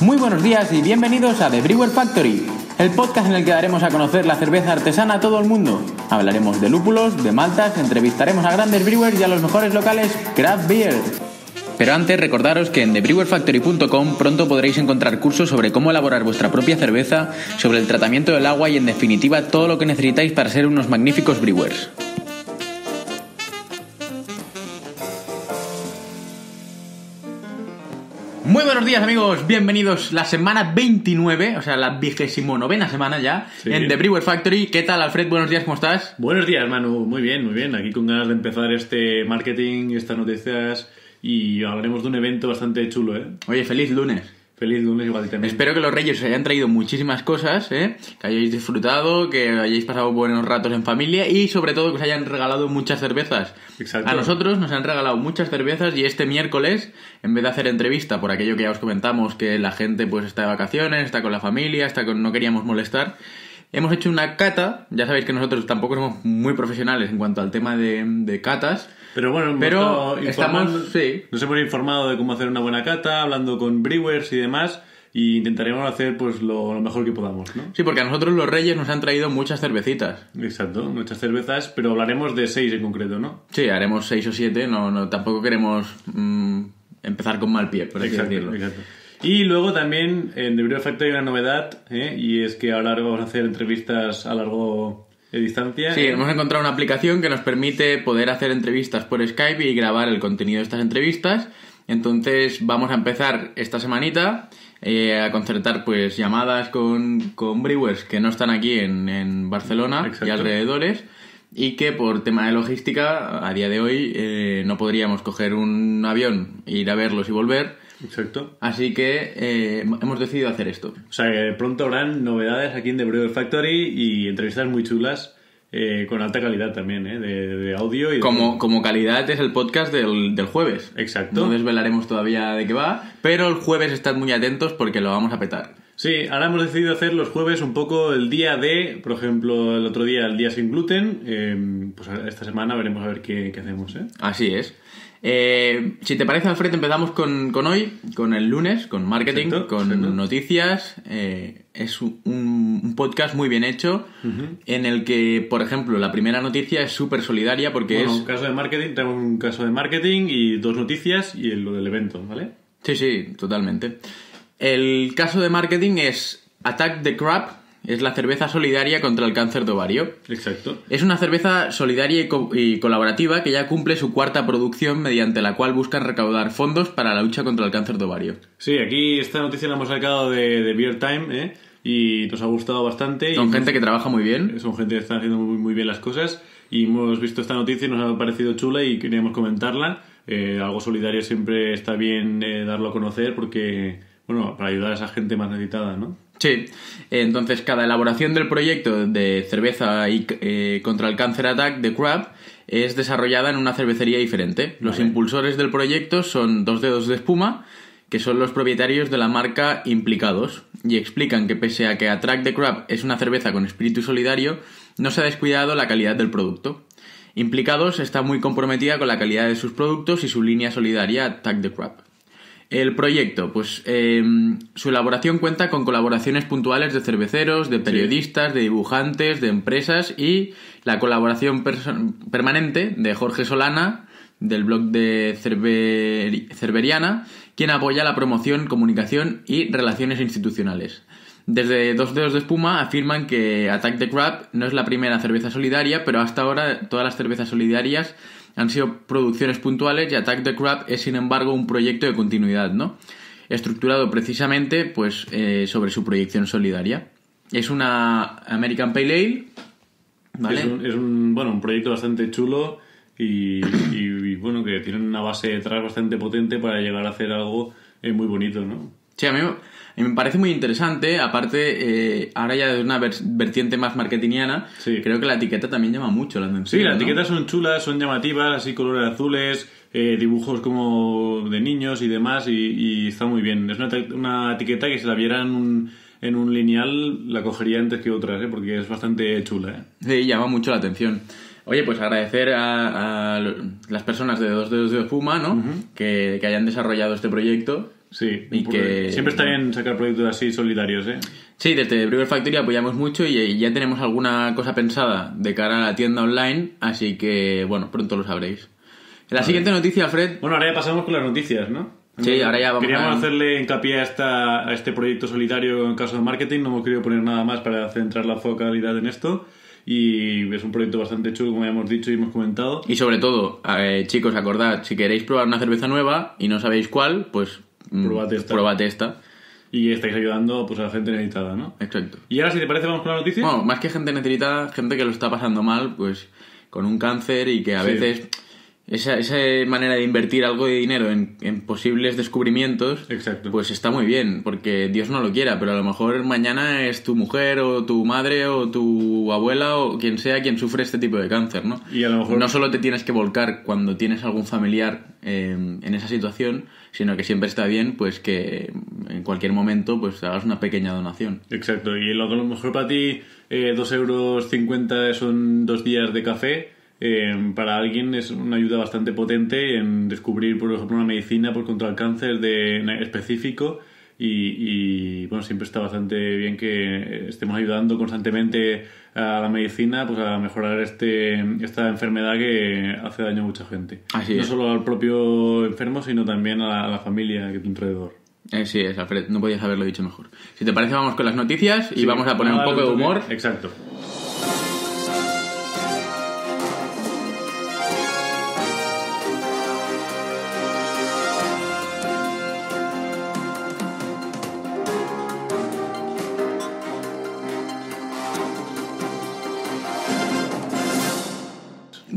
Muy buenos días y bienvenidos a The Brewer Factory, el podcast en el que daremos a conocer la cerveza artesana a todo el mundo. Hablaremos de lúpulos, de maltas, entrevistaremos a grandes brewers y a los mejores locales craft beer. Pero antes recordaros que en thebrewerfactory.com pronto podréis encontrar cursos sobre cómo elaborar vuestra propia cerveza, sobre el tratamiento del agua y en definitiva todo lo que necesitáis para ser unos magníficos brewers. Muy buenos días amigos, bienvenidos la semana 29, o sea la vigésimo semana ya, en The Brewer Factory. ¿Qué tal Alfred? Buenos días, ¿cómo estás? Buenos días Manu, muy bien, muy bien. Aquí con ganas de empezar este marketing, estas noticias y hablaremos de un evento bastante chulo, ¿eh? Oye, feliz lunes. Feliz lunes Espero que los Reyes os hayan traído muchísimas cosas, ¿eh? que hayáis disfrutado, que hayáis pasado buenos ratos en familia y sobre todo que os hayan regalado muchas cervezas. A nosotros nos han regalado muchas cervezas y este miércoles, en vez de hacer entrevista por aquello que ya os comentamos, que la gente pues está de vacaciones, está con la familia, está con no queríamos molestar, Hemos hecho una cata, ya sabéis que nosotros tampoco somos muy profesionales en cuanto al tema de, catas. Pero bueno, pero estamos, sí. nos hemos informado de cómo hacer una buena cata, hablando con brewers y demás. Y intentaremos hacer pues lo, mejor que podamos, ¿no? Sí, porque a nosotros los Reyes nos han traído muchas cervecitas. Exacto, muchas cervezas, pero hablaremos de seis en concreto, ¿no? Sí, haremos seis o siete, no, no tampoco queremos mm, empezar con mal pie, por así decirlo. Y luego también en The Brew Factory hay una novedad, ¿eh? y es que ahora vamos a hacer entrevistas a largo de distancia. Sí, ¿eh? hemos encontrado una aplicación que nos permite poder hacer entrevistas por Skype y grabar el contenido de estas entrevistas. Entonces vamos a empezar esta semanita eh, a concertar pues llamadas con, con, brewers que no están aquí en, Barcelona y alrededores y que por tema de logística a día de hoy no podríamos coger un avión, ir a verlos y volver Exacto. Así que eh, hemos decidido hacer esto. O sea que pronto habrán novedades aquí en The Brewer Factory y entrevistas muy chulas. Eh, con alta calidad también, ¿eh? de, audio. Y como, como calidad es el podcast del, del, jueves. Exacto. No desvelaremos todavía de qué va, pero el jueves estad muy atentos porque lo vamos a petar. Sí, ahora hemos decidido hacer los jueves un poco el día de, por ejemplo, el otro día el día sin gluten. Eh, pues esta semana veremos a ver qué, qué hacemos. ¿eh? Así es. Eh, si te parece, Alfred, empezamos con, hoy, con el lunes, con marketing, con noticias. Eh, es un, podcast muy bien hecho en el que, por ejemplo, la primera noticia es súper solidaria porque es... Un caso de marketing, tenemos un caso de marketing y dos noticias y lo del evento, ¿vale? Sí, sí, totalmente. El caso de marketing es Attack the Crap, es la cerveza solidaria contra el cáncer de ovario. Exacto. Es una cerveza solidaria y, colaborativa que ya cumple su cuarta producción mediante la cual buscan recaudar fondos para la lucha contra el cáncer de ovario. Sí, aquí esta noticia la hemos sacado de, de Beer Time, ¿eh? y nos ha gustado bastante. Son gente que trabaja muy bien. Son gente que está haciendo muy, bien las cosas y hemos visto esta noticia y nos ha parecido chula y queríamos comentarla. Eh, algo solidario siempre está bien eh, darlo a conocer porque bueno, para ayudar a esa gente más necesitada, ¿no? Sí, entonces cada elaboración del proyecto de cerveza eh, contra el cáncer attack de Crab es desarrollada en una cervecería diferente. Los impulsores del proyecto son dos dedos de espuma, que son los propietarios de la marca implicados, y explican que pese a que Attack the Crab es una cerveza con espíritu solidario, no se ha descuidado la calidad del producto. Implicados está muy comprometida con la calidad de sus productos y su línea solidaria Attack the Crab. El proyecto, pues eh, su elaboración cuenta con colaboraciones puntuales de cerveceros, de periodistas, de dibujantes, de empresas y la colaboración permanente de Jorge Solana, del blog de Cerver Cerveriana, quien apoya la promoción, comunicación y relaciones institucionales. Desde Dos Dedos de Espuma afirman que Attack the Crab no es la primera cerveza solidaria, pero hasta ahora todas las cervezas solidarias han sido producciones puntuales y Attack the Crab es sin embargo un proyecto de continuidad, ¿no? Estructurado precisamente pues, eh, sobre su proyección solidaria. Es una American Pale Ale, ¿vale? Es un, bueno, un proyecto bastante chulo y, bueno, que tiene una base detrás bastante potente para llegar a hacer algo eh, muy bonito, ¿no? Sí, a mí y me parece muy interesante, aparte, eh, ahora ya de una vertiente más marketingiana, sí. creo que la etiqueta también llama mucho la atención. Sí, las etiquetas son chulas, son llamativas, así colores azules, eh, dibujos como de niños y demás, y, está muy bien. Es una, una etiqueta que si la vieran un en un lineal la cogería antes que otras, ¿eh? porque es bastante chula. Sí, llama mucho la atención. Oye, pues agradecer a, las personas de Dos Dedos de fuma ¿no? que, que, hayan desarrollado este proyecto. Sí, y que... siempre está bien sacar proyectos así solidarios, ¿eh? Sí, desde Brewer Factory apoyamos mucho y eh, ya tenemos alguna cosa pensada de cara a la tienda online, así que, bueno, pronto lo sabréis. La siguiente noticia, Fred... Bueno, ahora ya pasamos con las noticias, ¿no? Sí, ahora ya vamos Queríamos hacerle hincapié a, a este proyecto solidario en caso de marketing, no hemos querido poner nada más para centrar la focalidad en esto y es un proyecto bastante chulo, como ya hemos dicho y hemos comentado. Y sobre todo, eh, chicos, acordad, si queréis probar una cerveza nueva y no sabéis cuál, pues Mm, pruébate esta. esta. Y estáis ayudando pues, a la gente necesitada, ¿no? Exacto. Y ahora, si te parece, vamos con la noticia. Bueno, más que gente necesitada, gente que lo está pasando mal, pues con un cáncer y que a veces esa, esa, manera de invertir algo de dinero en, posibles descubrimientos, pues está muy bien, porque Dios no lo quiera, pero a lo mejor mañana es tu mujer o tu madre o tu abuela o quien sea quien sufre este tipo de cáncer, ¿no? Y a lo mejor... No solo te tienes que volcar cuando tienes algún familiar em, en esa situación, sino que siempre está bien pues que en cualquier momento pues hagas una pequeña donación. Exacto, y lo a lo mejor para ti eh, 2,50 euros son dos días de café eh, para alguien es una ayuda bastante potente en descubrir, por ejemplo, una medicina por contra el cáncer de, específico y, bueno, siempre está bastante bien que estemos ayudando constantemente a la medicina pues a mejorar este, esta enfermedad que hace daño a mucha gente. no solo al propio enfermo, sino también a la, familia que está alrededor. Eh, sí, es, Alfred, no podías haberlo dicho mejor. Si te parece, vamos con las noticias y vamos a poner un poco de humor. Exacto.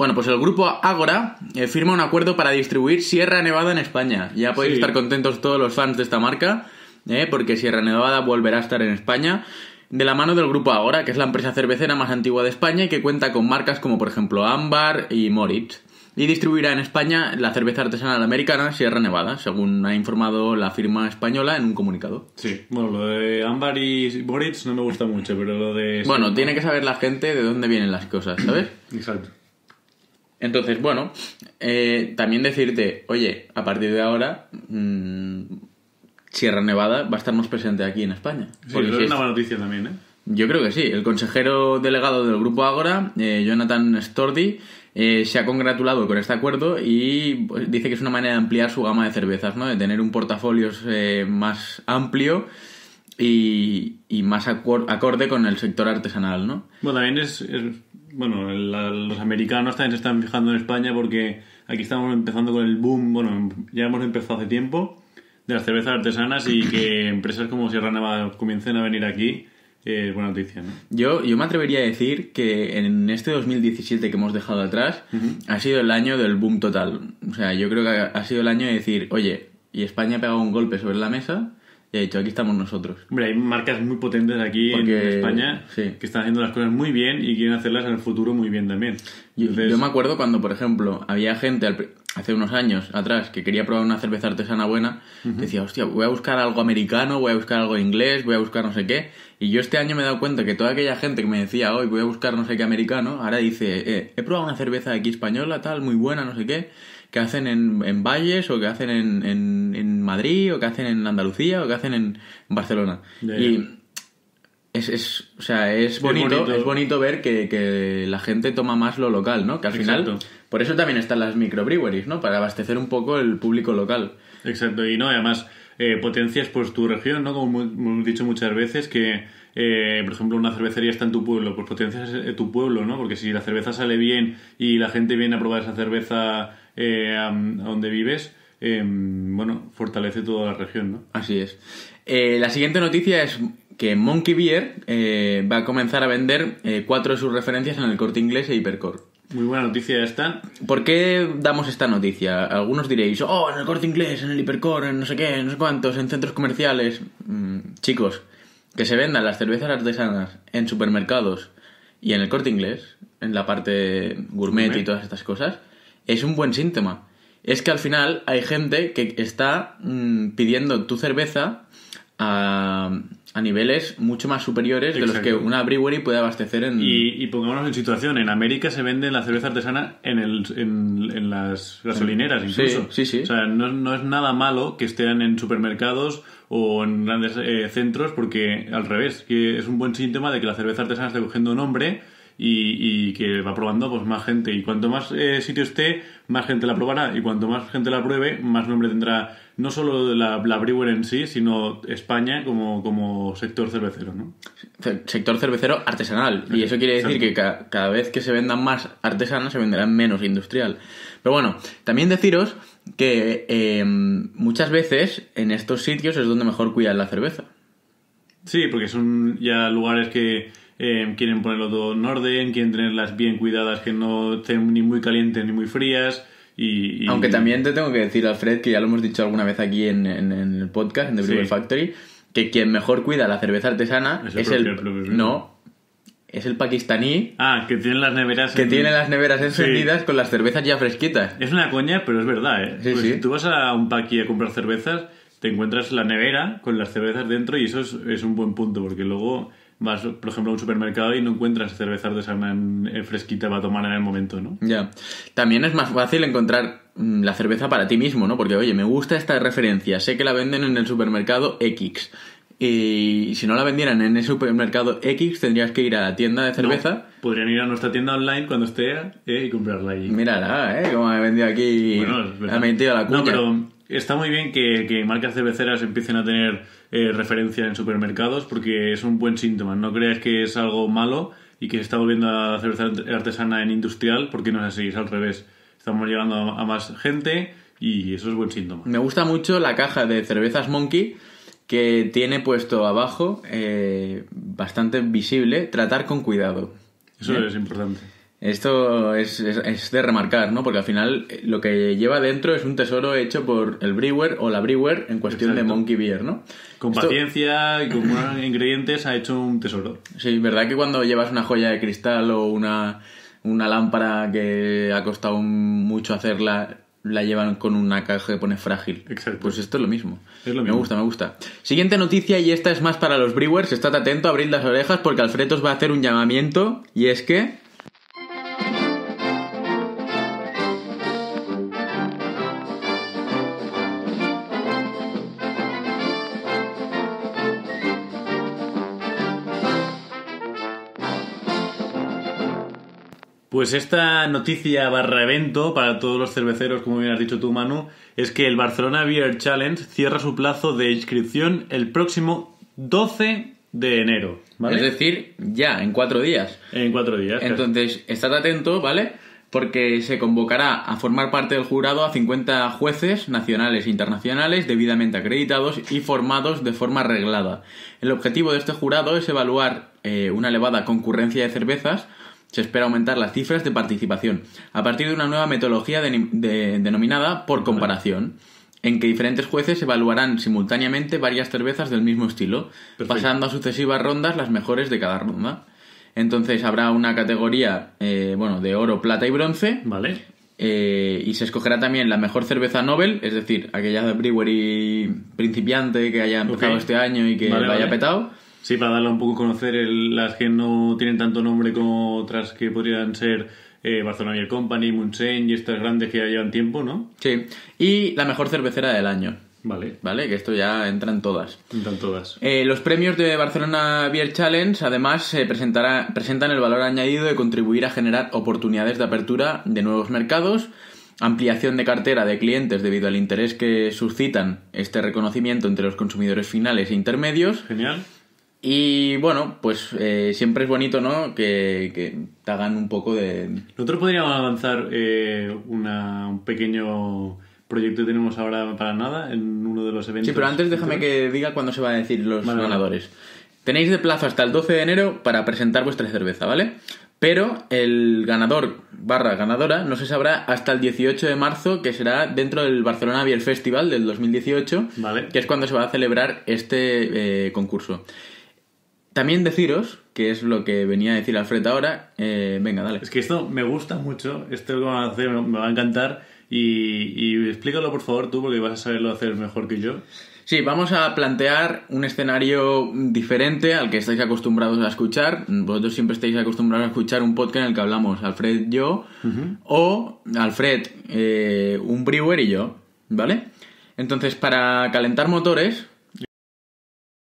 Bueno, pues el grupo Agora eh, firma un acuerdo para distribuir Sierra Nevada en España. Ya podéis estar contentos todos los fans de esta marca, eh, porque Sierra Nevada volverá a estar en España de la mano del grupo Agora, que es la empresa cervecera más antigua de España y que cuenta con marcas como por ejemplo Ámbar y Moritz. Y distribuirá en España la cerveza artesanal americana Sierra Nevada, según ha informado la firma española en un comunicado. Sí, bueno, lo de Ámbar y Moritz no me gusta mucho, pero lo de... Bueno, tiene que saber la gente de dónde vienen las cosas, ¿sabes? Exacto. Entonces, bueno, eh, también decirte, oye, a partir de ahora, mm, Sierra Nevada va a estar más presente aquí en España. Sí, es una buena noticia también, ¿eh? Yo creo que sí. El consejero delegado del Grupo Ágora, eh, Jonathan Stordi, eh, se ha congratulado con este acuerdo y pues, dice que es una manera de ampliar su gama de cervezas, ¿no? De tener un portafolio más amplio y, más acorde con el sector artesanal, ¿no? Bueno, también es bueno, los americanos también se están fijando en España porque aquí estamos empezando con el boom, bueno, ya hemos empezado hace tiempo, de las cervezas artesanas y que empresas como Sierra Nevada comiencen a venir aquí. Eh, es buena noticia, Yo, me atrevería a decir que en este 2017 que hemos dejado atrás ha sido el año del boom total. O sea, yo creo que ha sido el año de decir, oye, y España ha pegado un golpe sobre la mesa y ha dicho, aquí estamos nosotros. Hombre, hay marcas muy potentes aquí en España que están haciendo las cosas muy bien y quieren hacerlas en el futuro muy bien también. Yo, me acuerdo cuando, por ejemplo, había gente hace unos años atrás que quería probar una cerveza artesana buena, decía, hostia, voy a buscar algo americano, voy a buscar algo inglés, voy a buscar no sé qué. Y yo este año me he dado cuenta que toda aquella gente que me decía, hoy voy a buscar no sé qué americano, ahora dice, eh, he probado una cerveza aquí española, tal, muy buena, no sé qué que hacen en, en Valles o que hacen en, en, Madrid o que hacen en Andalucía o que hacen en Barcelona. Y es, es, o sea, es bonito, es bonito, ver que, la gente toma más lo local, ¿no? Que al final, por eso también están las microbreweries, ¿no? Para abastecer un poco el público local. Exacto, y no, además eh, potencias pues tu región, ¿no? Como hemos dicho muchas veces, que eh, por ejemplo, una cervecería está en tu pueblo, pues potencias eh, tu pueblo, ¿no? Porque si la cerveza sale bien y la gente viene a probar esa cerveza eh, a, donde vives, em, bueno, fortalece toda la región, ¿no? Así es. la siguiente noticia es que Monkey Beer va a comenzar a vender cuatro de sus referencias en el corte inglés e hipercore. Muy buena noticia esta. ¿Por qué damos esta noticia? Algunos diréis, oh, en el corte inglés, en el hipercore, en no sé qué, en no sé cuántos, en centros comerciales. Mm, chicos, que se vendan las cervezas artesanas en supermercados y en el corte inglés, en la parte gourmet, y todas estas cosas, es un buen síntoma. Es que al final hay gente que está mm, pidiendo tu cerveza a, niveles mucho más superiores de los que una brewery puede abastecer en... Y, y, pongámonos en situación, en América se vende la cerveza artesana en, las gasolineras incluso. Sí, sí, O sea, no, es nada malo que estén en supermercados o en grandes eh, centros porque al revés, que es un buen síntoma de que la cerveza artesana está cogiendo nombre y, que va probando pues más gente. Y cuanto más eh, sitio esté, más gente la probará. Y cuanto más gente la pruebe, más nombre tendrá no solo la, la brewer en sí, sino España como, como sector cervecero. ¿no? Sector cervecero artesanal. y eso quiere decir que cada vez que se vendan más artesanas, se venderán menos industrial. Pero bueno, también deciros que eh, muchas veces en estos sitios es donde mejor cuidan la cerveza. Sí, porque son ya lugares que eh, quieren ponerlo todo en orden, quieren tenerlas bien cuidadas, que no estén ni muy calientes ni muy frías. Y, Aunque también te tengo que decir, Alfred, que ya lo hemos dicho alguna vez aquí en, el podcast, en The Brewer Factory, que quien mejor cuida la cerveza artesana es, el. no, es el pakistaní. Ah, que tiene las neveras. Que tiene las neveras encendidas con las cervezas ya fresquitas. Es una coña, pero es verdad, ¿eh? Pues si tú vas a un paqui a comprar cervezas, te encuentras la nevera con las cervezas dentro y eso es un buen punto, porque luego vas, por ejemplo, a un supermercado y no encuentras cerveza esa en, eh, fresquita para tomar en el momento, ¿no? Ya. También es más fácil encontrar mm, la cerveza para ti mismo, ¿no? Porque, oye, me gusta esta referencia, sé que la venden en el supermercado X. Y si no la vendieran en el supermercado X, tendrías que ir a la tienda de cerveza. podrían ir a nuestra tienda online cuando esté eh, y comprarla allí. Mírala, ¿eh? Como me he vendido aquí. Bueno, ha metido la cuña. No, pero está muy bien que, que marcas cerveceras empiecen a tener eh, referencia en supermercados porque es un buen síntoma. No creas que es algo malo y que se está volviendo a la cerveza artesana en industrial porque no es así, es al revés. Estamos llegando a más gente y eso es buen síntoma. Me gusta mucho la caja de cervezas Monkey que tiene puesto abajo, eh, bastante visible, tratar con cuidado. Eso es importante. Esto es, de remarcar, ¿no? Porque al final eh, lo que lleva dentro es un tesoro hecho por el brewer o la brewer en cuestión de Monkey Beer, ¿no? Con paciencia y con buenos ingredientes ha hecho un tesoro. Sí, ¿verdad que cuando llevas una joya de cristal o una, una lámpara que ha costado mucho hacerla, la llevan con una caja que pone frágil. Pues esto es lo mismo. Me gusta, me gusta. Siguiente noticia, y esta es más para los brewers. Estad atento, abrid las orejas, porque Alfredo os va a hacer un llamamiento, y es que Pues esta noticia barra evento para todos los cerveceros, como bien has dicho tú, Manu, es que el Barcelona Beer Challenge cierra su plazo de inscripción el próximo 12 de enero. ¿vale? Es decir, ya, en cuatro días. En cuatro días. Entonces, estad atento, ¿vale? Porque se convocará a formar parte del jurado a 50 jueces nacionales e internacionales debidamente acreditados y formados de forma reglada. El objetivo de este jurado es evaluar eh, una elevada concurrencia de cervezas se espera aumentar las cifras de participación a partir de una nueva metodología denominada por comparación, en que diferentes jueces evaluarán simultáneamente varias cervezas del mismo estilo, pasando a sucesivas rondas las mejores de cada ronda. Entonces habrá una categoría eh, bueno, de oro, plata y bronce. Vale. Eh, y se escogerá también la mejor cerveza Nobel, es decir, aquella de brewery principiante que haya empezado este año y que vaya lo haya petado Sí, para darle un poco a conocer las que no tienen tanto nombre como otras que podrían ser eh, Barcelona Beer Company, Munchen y estas grandes que ya llevan tiempo, ¿no? Sí. Y la mejor cervecera del año. Vale. Vale, que esto ya entran todas. Entran todas. Eh, los premios de Barcelona Beer Challenge además se presentará, presentan el valor añadido de contribuir a generar oportunidades de apertura de nuevos mercados, ampliación de cartera de clientes debido al interés que suscitan este reconocimiento entre los consumidores finales e intermedios. Genial. Y bueno, pues eh, siempre es bonito, ¿no? Que, te hagan un poco de... Nosotros podríamos avanzar eh, un pequeño proyecto que tenemos ahora para nada en uno de los eventos. Sí, pero antes déjame que diga cuándo se van a decir los ganadores. Tenéis de plazo hasta el 12 de enero para presentar vuestra cerveza, ¿vale? Pero el ganador barra ganadora no se sabrá hasta el 18 de marzo, que será dentro del Barcelona Beer Festival del 2018, que es cuando se va a celebrar este eh, concurso. También deciros, que es lo que venía a decir Alfred ahora, eh, venga, dale. Es que esto me gusta mucho, esto que vamos a hacer me va a encantar y, y explícalo por favor tú porque vas a saberlo hacer mejor que yo. Sí, vamos a plantear un escenario diferente al que estáis acostumbrados a escuchar. Vosotros siempre estáis acostumbrados a escuchar un podcast en el que hablamos Alfred, yo, o Alfred, eh, un brewer y yo, ¿vale? Entonces, para calentar motores,